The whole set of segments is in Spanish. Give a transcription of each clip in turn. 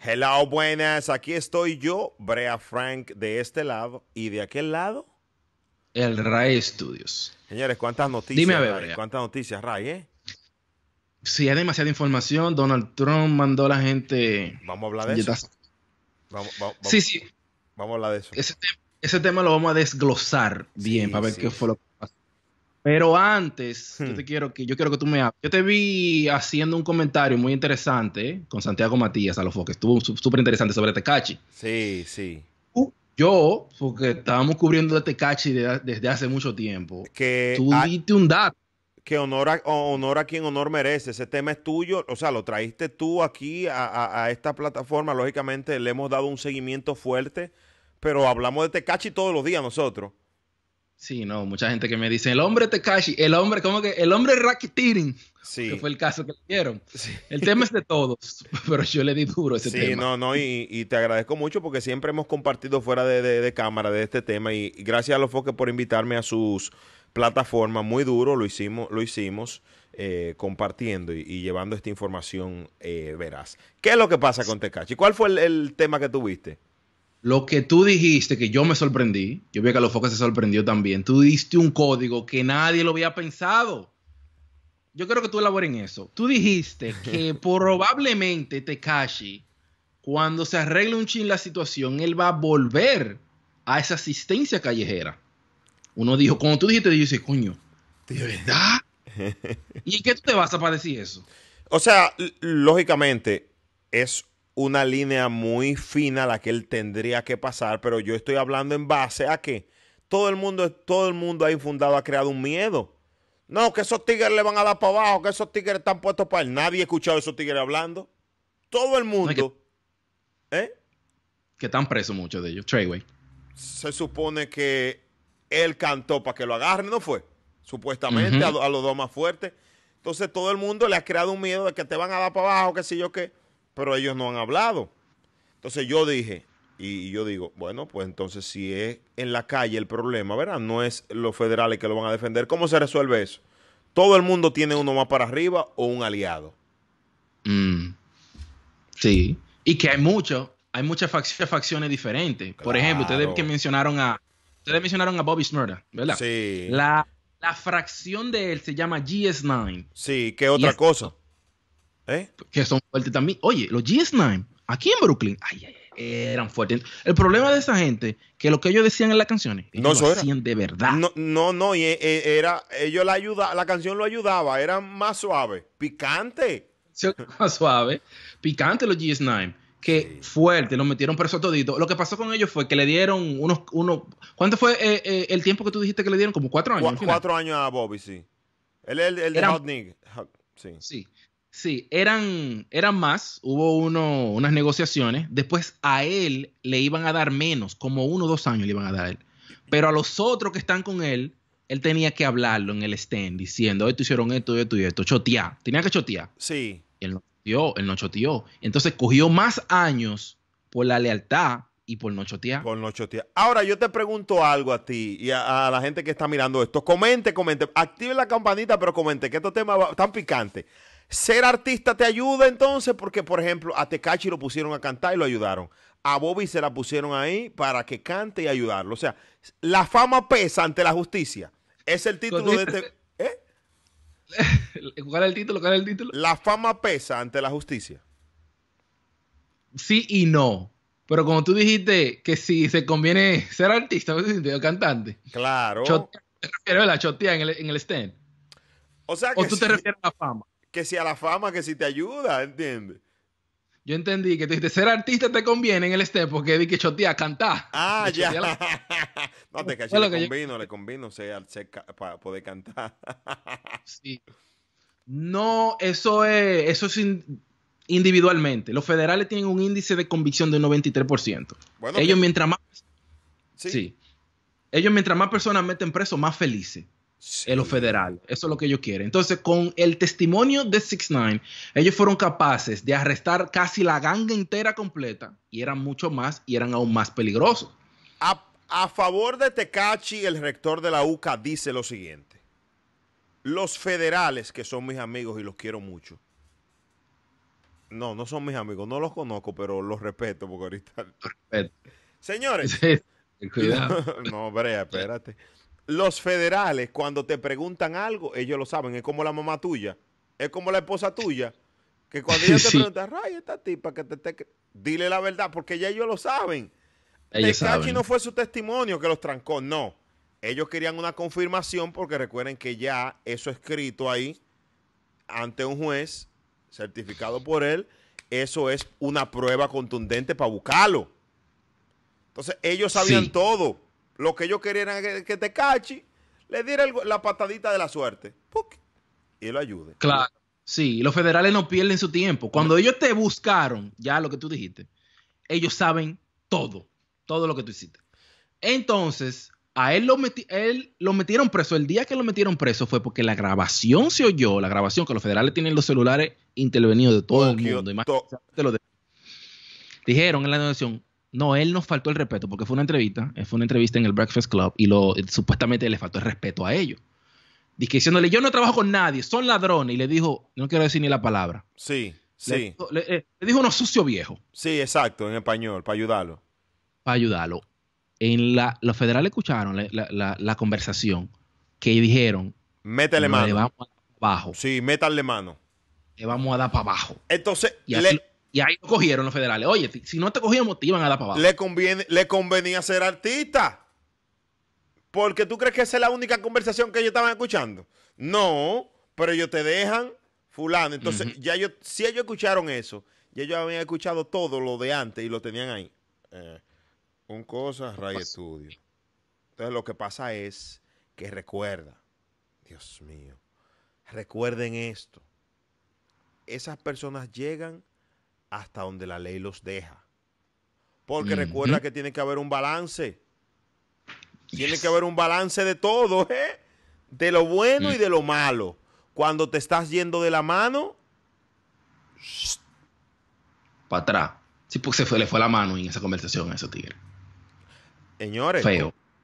Hello, buenas. Aquí estoy yo, Brea Frank, de este lado y de aquel lado. El Ray Studios. Señores, ¿cuántas noticias? Dime a ver, ¿Cuántas noticias, Ray, eh? Sí, hay demasiada información. Donald Trump mandó a la gente. Vamos a hablar de eso. sí, sí. Vamos a hablar de eso. Ese, tema lo vamos a desglosar bien para ver qué fue lo que pero antes, yo hmm. te quiero que yo quiero que tú me hables. Yo te vi haciendo un comentario muy interesante eh, con Santiago Matías a los foques. Estuvo súper interesante sobre Tecachi. Sí, sí. yo, porque estábamos cubriendo de Tecachi desde hace mucho tiempo. Que tú un dato. Que honor a, quien honor merece. Ese tema es tuyo. O sea, lo trajiste tú aquí a, a esta plataforma. Lógicamente, le hemos dado un seguimiento fuerte. Pero hablamos de Tecachi todos los días nosotros. Sí, no, mucha gente que me dice, el hombre Tekashi, el hombre, ¿cómo que? El hombre racketeering. sí. que fue el caso que le dieron. El tema es de todos, pero yo le di duro ese tema. Sí, no, no, y, te agradezco mucho porque siempre hemos compartido fuera de, cámara de este tema y, gracias a los foques por invitarme a sus plataformas, muy duro, lo hicimos, lo hicimos eh, compartiendo y, llevando esta información eh, veraz. ¿Qué es lo que pasa con Tekashi? ¿Cuál fue el tema que tuviste? Lo que tú dijiste, que yo me sorprendí, yo vi que a los focos se sorprendió también, tú diste un código que nadie lo había pensado. Yo creo que tú elabores en eso. Tú dijiste que probablemente Tekashi, cuando se arregle un chin la situación, él va a volver a esa asistencia callejera. Uno dijo, cuando tú dijiste, yo dije, coño, ¿de verdad? ¿Y en qué tú te vas a parecer eso? O sea, lógicamente, es una línea muy fina la que él tendría que pasar, pero yo estoy hablando en base a que todo el mundo, todo el mundo ha infundado ha creado un miedo. No, que esos tigres le van a dar para abajo, que esos tigres están puestos para él. Nadie ha escuchado a esos tigres hablando. Todo el mundo. ¿Eh? que están presos muchos de ellos. Treyway. Se supone que él cantó para que lo agarren, ¿no fue? Supuestamente, a, los dos más fuertes. Entonces todo el mundo le ha creado un miedo de que te van a dar para abajo, que sé yo qué pero ellos no han hablado. Entonces yo dije, y, yo digo, bueno, pues entonces si es en la calle el problema, ¿verdad? No es los federales que lo van a defender. ¿Cómo se resuelve eso? ¿Todo el mundo tiene uno más para arriba o un aliado? Mm. Sí. Y que hay muchos, hay muchas facciones diferentes. Por ejemplo, ustedes que mencionaron a, ustedes mencionaron a Bobby Smurda, ¿verdad? Sí. La, la fracción de él se llama GS9. Sí, ¿qué otra cosa. ¿Eh? Que son fuertes también. Oye, los GS9, aquí en Brooklyn, eran fuertes. El problema de esa gente, que lo que ellos decían en las canciones, no, lo de verdad. No, no, no, y eh, eh, era, ellos la ayuda, la canción lo ayudaba, era más suave, picante. más suave, picante los GS9 que fuerte, lo metieron preso todito. Lo que pasó con ellos fue que le dieron unos, uno ¿cuánto fue el tiempo que tú dijiste que le dieron? Como cuatro años. Cuatro años a Bobby, sí. el, el, de sí. sí. Sí, eran, eran más, hubo uno, unas negociaciones, después a él le iban a dar menos, como uno o dos años le iban a dar él. Pero a los otros que están con él, él tenía que hablarlo en el stand, diciendo, esto hicieron esto, esto y esto, chotear, tenía que chotear. Sí. él no choteó, él no Entonces cogió más años por la lealtad y por no chotear. Por no chotear. Ahora yo te pregunto algo a ti y a, la gente que está mirando esto. Comente, comente. Active la campanita, pero comente que estos temas tan picantes. Ser artista te ayuda entonces, porque por ejemplo a Tecachi lo pusieron a cantar y lo ayudaron. A Bobby se la pusieron ahí para que cante y ayudarlo. O sea, la fama pesa ante la justicia. Es el título de este... ¿Eh? ¿Cuál es el título? ¿Cuál es el título? La fama pesa ante la justicia. Sí y no. Pero como tú dijiste que si se conviene ser artista, pues, cantante? Claro. Chotea, te refieres a la chotea en el, stand. O sea O tú te refieres a la fama que si a la fama, que si te ayuda, ¿entiendes? Yo entendí que te, ser artista te conviene en el este porque di que chotea, cantar. Ah, ya. no, te caché, le convino, le convino para poder cantar. sí. No, eso es, eso individualmente. Los federales tienen un índice de convicción de 93%. Ellos mientras más... sí. Ellos mientras más personas meten preso, más felices en lo federal. Eso es lo que ellos quieren. Entonces, con el testimonio de 6 9 ellos fueron capaces de arrestar casi la ganga entera completa y eran mucho más y eran aún más peligrosos. A, favor de Tecachi, el rector de la UCA dice lo siguiente. Los federales, que son mis amigos y los quiero mucho. No, no son mis amigos, no los conozco, pero los respeto porque ahorita... Señores. no, brea, espérate los federales, cuando te preguntan algo, ellos lo saben. Es como la mamá tuya, es como la esposa tuya, que cuando ella te pregunta, Ray, esta tipa que te, Dile la verdad, porque ya ellos lo saben. El no fue su testimonio que los trancó, no. Ellos querían una confirmación porque recuerden que ya eso escrito ahí ante un juez, certificado por él, eso es una prueba contundente para buscarlo. Entonces ellos sabían todo. Lo que ellos querían que, te cachi, le diera la patadita de la suerte. ¡Puc! Y lo ayude. Claro. Sí, los federales no pierden su tiempo. Cuando ellos te buscaron, ya lo que tú dijiste, ellos saben todo, todo lo que tú hiciste. Entonces, a él lo, él lo metieron preso. El día que lo metieron preso fue porque la grabación se oyó, la grabación que los federales tienen los celulares intervenidos de todo el mundo. Dijeron en la anotación. No, él nos faltó el respeto porque fue una entrevista, eh, fue una entrevista en el Breakfast Club y lo eh, supuestamente le faltó el respeto a ellos. diciéndole, yo no trabajo con nadie, son ladrones. Y le dijo, no quiero decir ni la palabra. Sí, sí. Eh, le, dijo unos sucio viejo. Sí, exacto, en español, para ayudarlo. Para ayudarlo. En la, los federales escucharon la, conversación que dijeron. Métele mano. Le vamos a dar para abajo. Sí, métale mano. Le vamos a dar para abajo. Entonces, y y ahí lo cogieron los federales. Oye, si no te cogían motivan a la pavada Le, conviene, le convenía ser artista. Porque tú crees que esa es la única conversación que ellos estaban escuchando. No, pero ellos te dejan fulano. Entonces, ya si ellos escucharon eso, ya ellos habían escuchado todo lo de antes y lo tenían ahí. Eh, un cosa, Ray Estudio. Entonces, lo que pasa es que recuerda, Dios mío, recuerden esto. Esas personas llegan hasta donde la ley los deja. Porque recuerda que tiene que haber un balance. Tiene que haber un balance de todo, ¿eh? de lo bueno y de lo mm. malo. Cuando te estás yendo de la mano, para atrás. Sí, porque se le fue la mano en esa conversación a ese tigre. Señores,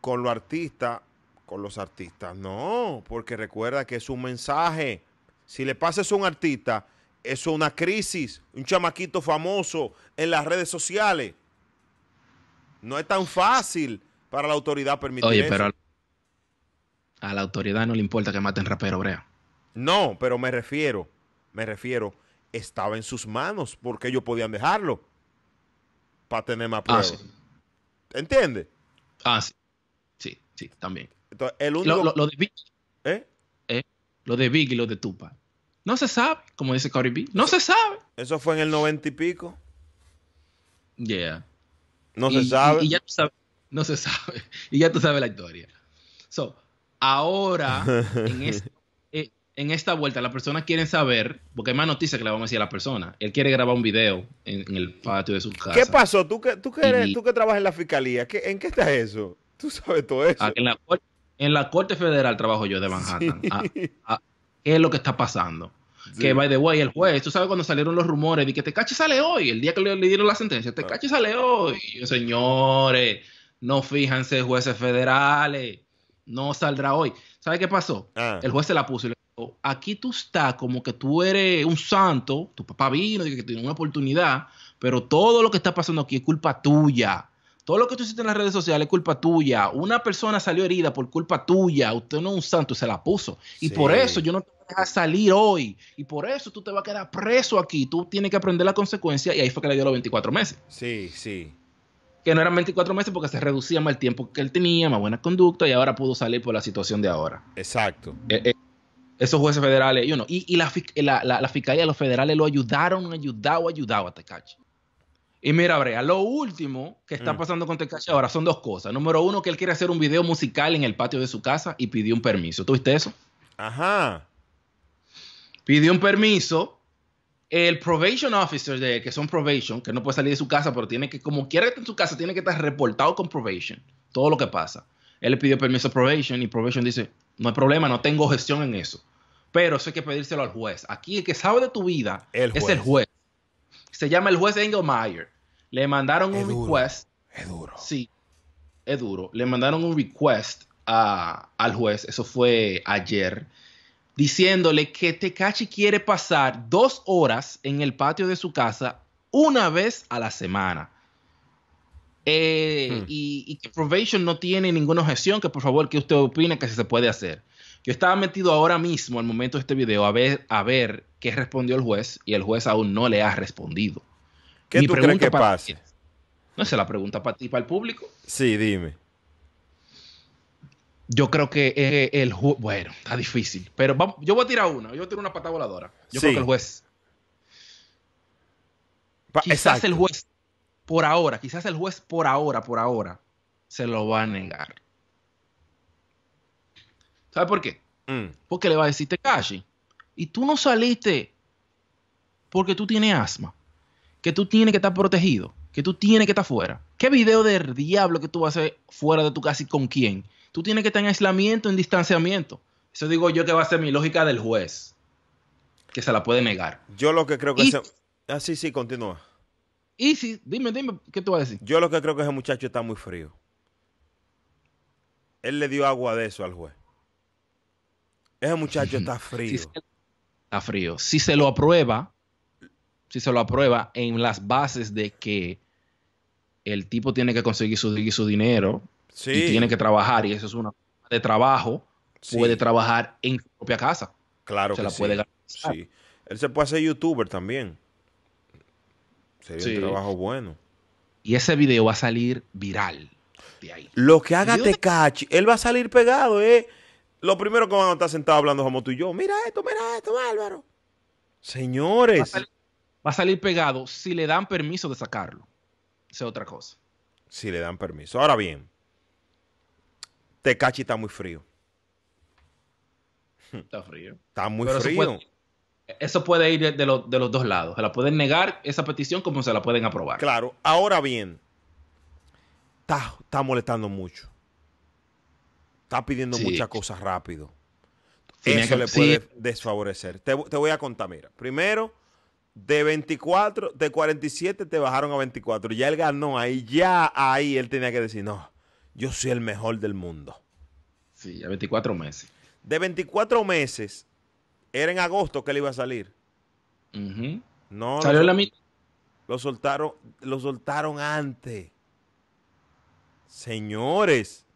Con, los artistas, con los artistas, no, porque recuerda que es un mensaje. Si le pasas a un artista, eso es una crisis. Un chamaquito famoso en las redes sociales. No es tan fácil para la autoridad permitir Oye, pero a la autoridad no le importa que maten rapero Brea. No, pero me refiero, me refiero, estaba en sus manos porque ellos podían dejarlo para tener más ah, pruebas. ¿Entiendes? Ah, sí. Sí, sí, también. lo, de Big. ¿Eh? ¿Eh? Lo de Big y lo de Tupa. No se sabe, como dice Cory B. No se sabe. Eso fue en el noventa y pico. Yeah. No se sabe. Y, ya tú sabes, no se sabe. Y ya tú sabes la historia. So, ahora, eh, en, esta vuelta, las personas quieren saber, porque hay más noticias que le vamos a decir a la persona. Él quiere grabar un video en, el patio de su casa. ¿Qué pasó? ¿Tú que, tú tú que trabajas en la fiscalía? ¿En qué está eso? Tú sabes todo eso. Ah, en la, Corte Federal trabajo yo de Manhattan. Ah, ah, ¿Qué es lo que está pasando? Que, by the way, el juez, tú sabes cuando salieron los rumores de que te caché sale hoy, el día que le, dieron la sentencia, te ah. caché sale hoy. señores, no fíjense, jueces federales, no saldrá hoy. ¿Sabe qué pasó? Ah. El juez se la puso y le dijo, aquí tú estás como que tú eres un santo, tu papá vino, y que tiene una oportunidad, pero todo lo que está pasando aquí es culpa tuya. Todo lo que tú hiciste en las redes sociales es culpa tuya. Una persona salió herida por culpa tuya. Usted no es un santo, se la puso. Y por eso yo no a salir hoy y por eso tú te vas a quedar preso aquí. Tú tienes que aprender la consecuencia y ahí fue que le dio los 24 meses. Sí, sí. Que no eran 24 meses porque se reducía más el tiempo que él tenía, más buena conducta y ahora pudo salir por la situación de ahora. Exacto. Eh, eh, esos jueces federales, y y, la, la, la, fiscalía, los federales lo ayudaron, ayudado, ayudado a Tecachi. Y mira, Brea, lo último que está mm. pasando con Tekashi ahora son dos cosas. Número uno, que él quiere hacer un video musical en el patio de su casa y pidió un permiso. ¿Tuviste eso? Ajá pidió un permiso. El probation officer, de, que son probation, que no puede salir de su casa, pero tiene que, como quiera estar en su casa, tiene que estar reportado con probation. Todo lo que pasa. Él le pidió permiso a probation y probation dice, no hay problema, no tengo gestión en eso. Pero eso hay que pedírselo al juez. Aquí el que sabe de tu vida es el juez. Se llama el juez Engelmeyer. Le mandaron un request. Es duro. Sí, es duro. Le mandaron un request al juez. Eso fue ayer diciéndole que Tekachi quiere pasar dos horas en el patio de su casa una vez a la semana. Eh, hmm. y, que Probation no tiene ninguna objeción, que por favor, que usted opine que se puede hacer? Yo estaba metido ahora mismo, al momento de este video, a ver, a ver qué respondió el juez y el juez aún no le ha respondido. ¿Qué tú crees que no es la pregunta para ti, para el público. Sí, dime. Yo creo que eh, el juez. Bueno, está difícil. Pero yo voy a tirar una. Yo voy a tirar una pata voladora. Yo creo que el juez. quizás el juez, por ahora, quizás el juez por ahora, por ahora, se lo va a negar. ¿Sabes por qué? Mm. Porque le va a decir casi. Y tú no saliste porque tú tienes asma. Que tú tienes que estar protegido. Que tú tienes que estar fuera. ¿Qué video del diablo que tú vas a hacer fuera de tu casa y con quién? tú tienes que estar en aislamiento, en distanciamiento. Eso digo yo que va a ser mi lógica del juez, que se la puede negar. Yo lo que creo que... Ah, sí, sí, continúa. Y si, dime, dime, ¿qué tú vas a decir? Yo lo que creo que ese muchacho está muy frío. Él le dio agua de eso al juez. Ese muchacho está frío. está frío. Si se lo aprueba, si se lo aprueba en las bases de que el tipo tiene que conseguir su dinero, y tiene que trabajar y eso es una forma de trabajo, puede trabajar en su propia casa. Claro se que la sí. puede sí. Él se puede hacer youtuber también. Sería un trabajo bueno. Y ese video va a salir viral Lo que haga te él va a salir pegado, eh. Lo primero que van a estar sentados hablando como tú y yo, mira esto, mira esto, Álvaro. Señores. Va a, salir, va a salir pegado si le dan permiso de sacarlo. Esa es otra cosa. Si le dan permiso. Ahora bien, Tecachi este está muy frío. Está frío. Está muy frío. Eso puede, ir de, los dos lados. Se la pueden negar esa petición como se la pueden aprobar. Claro. Ahora bien, está, molestando mucho. Está pidiendo muchas cosas rápido. eso le puede desfavorecer. Te, te voy a contar, mira. Primero, de 24, de 47 te bajaron a 24. Ya él ganó ahí. Ya ahí él tenía que decir, no yo soy el mejor del mundo. Sí, a 24 meses. De 24 meses, era en agosto que él iba a salir. No. Salió lo, la mitad. Lo soltaron, lo soltaron antes. Señores.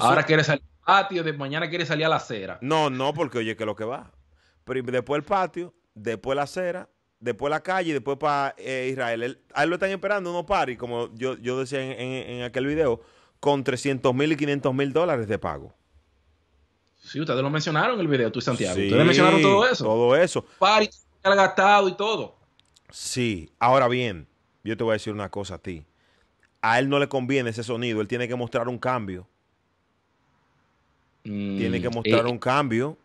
Ahora quiere salir al patio, de mañana quiere salir a la acera. No, no, porque oye, que lo que va. Pero después el patio, después la acera, después la calle y después para eh, Israel. Ahí lo están esperando, no y como yo, yo decía en, en, en aquel video con 300 mil y 500 mil dólares de pago. Sí, ustedes lo mencionaron en el video, tú y Santiago. ustedes mencionaron todo eso. Todo eso. Party, gastado y todo. Sí, ahora bien, yo te voy a decir una cosa a ti. A él no le conviene ese sonido, él tiene que mostrar un cambio. Mm, tiene que mostrar eh, un cambio.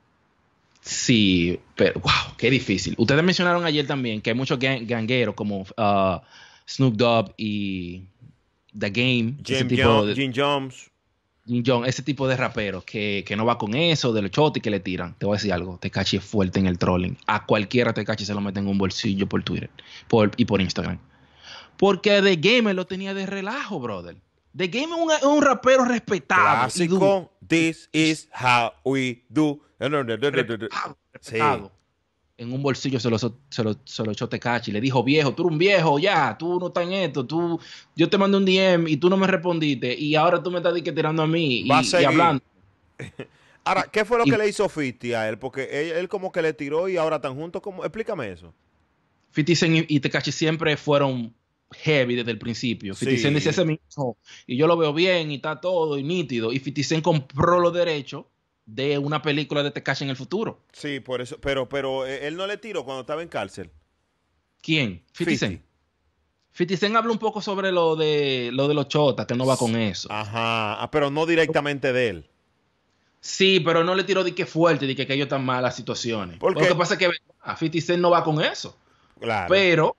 Sí, pero wow, qué difícil. Ustedes mencionaron ayer también que hay muchos gangueros como ah, Snoop Dogg y The Game. Jim, Jones, Jim Jones. ese tipo de raperos que, no va con eso, de los choti que le tiran. Te voy a decir algo, te es fuerte en el trolling. A cualquiera Tecachi se lo meten en un bolsillo por Twitter por, y por Instagram. Porque The Game lo tenía de relajo, brother. The Game es un, rapero respetado. this is how we do en un bolsillo se lo, se lo, se echó Tecachi. Le dijo, viejo, tú eres un viejo, ya, tú no estás en esto, tú, yo te mandé un DM y tú no me respondiste y ahora tú me estás tirando a mí y, hablando. Ahora, ¿qué fue lo que le hizo Fiti a él? Porque él, como que le tiró y ahora están juntos. Como, explícame eso. Fitty y Tecachi siempre fueron heavy desde el principio. Sí. Fitizen dice ese mismo y yo lo veo bien y está todo y nítido. Y Fitizen compró los derechos de una película de Tekashi en el futuro. Sí, por eso, pero, pero eh, él no le tiró cuando estaba en cárcel. ¿Quién? Fitizen. Fitizen habla un poco sobre lo de lo de los chotas, que no va con eso. Ajá, ah, pero no directamente de él. Sí, pero no le tiró de que fuerte, de que, que ellos están malas situaciones. Lo que pasa es que a no va con eso. Claro. Pero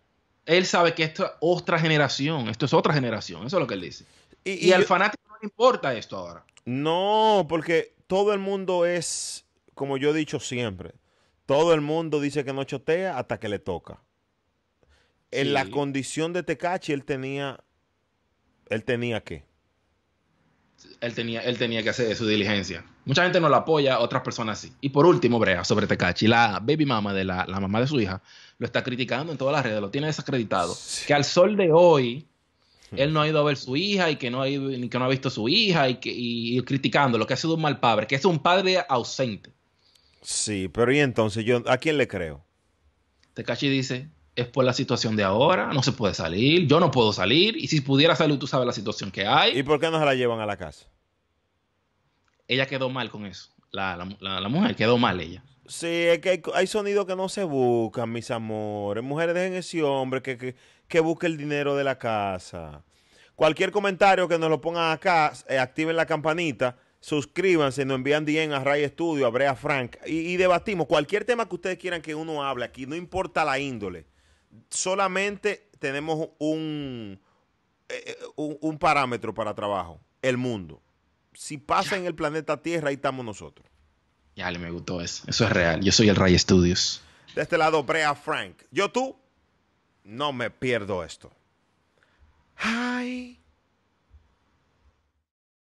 él sabe que esto es otra generación, esto es otra generación, eso es lo que él dice. Y, y al fanático importa esto ahora. No, porque todo el mundo es, como yo he dicho siempre, todo el mundo dice que no chotea hasta que le toca. En la condición de Tecachi, él tenía. Él tenía que. Él tenía, él tenía que hacer su diligencia. Mucha gente no la apoya, otras personas sí. Y por último, Brea, sobre Tecachi, la baby mama de la, la mamá de su hija, lo está criticando en todas las redes, lo tiene desacreditado. Que al sol de hoy, él no ha ido a ver su hija y que no ha, visto a su hija y, que, criticando lo que ha sido un mal padre, que es un padre ausente. Sí, pero ¿y entonces yo a quién le creo? Tekashi dice, es por la situación de ahora, no se puede salir, yo no puedo salir, y si pudiera salir tú sabes la situación que hay. ¿Y por qué no se la llevan a la casa? Ella quedó mal con eso, la, mujer quedó mal ella. Sí, es que hay, sonido sonidos que no se buscan, mis amores. Mujeres, dejen ese hombre que que busque el dinero de la casa. Cualquier comentario que nos lo pongan acá, eh, activen la campanita, suscríbanse, nos envían bien a Ray Studio, a Brea Frank y, debatimos cualquier tema que ustedes quieran que uno hable aquí, no importa la índole. Solamente tenemos eh, eh, un, un, parámetro para trabajo, el mundo. Si pasa en el planeta Tierra, ahí estamos nosotros. Ya le me gustó eso. Eso es real. Yo soy el Ray Studios. De este lado, Brea Frank. Yo tú no me pierdo esto. Ay,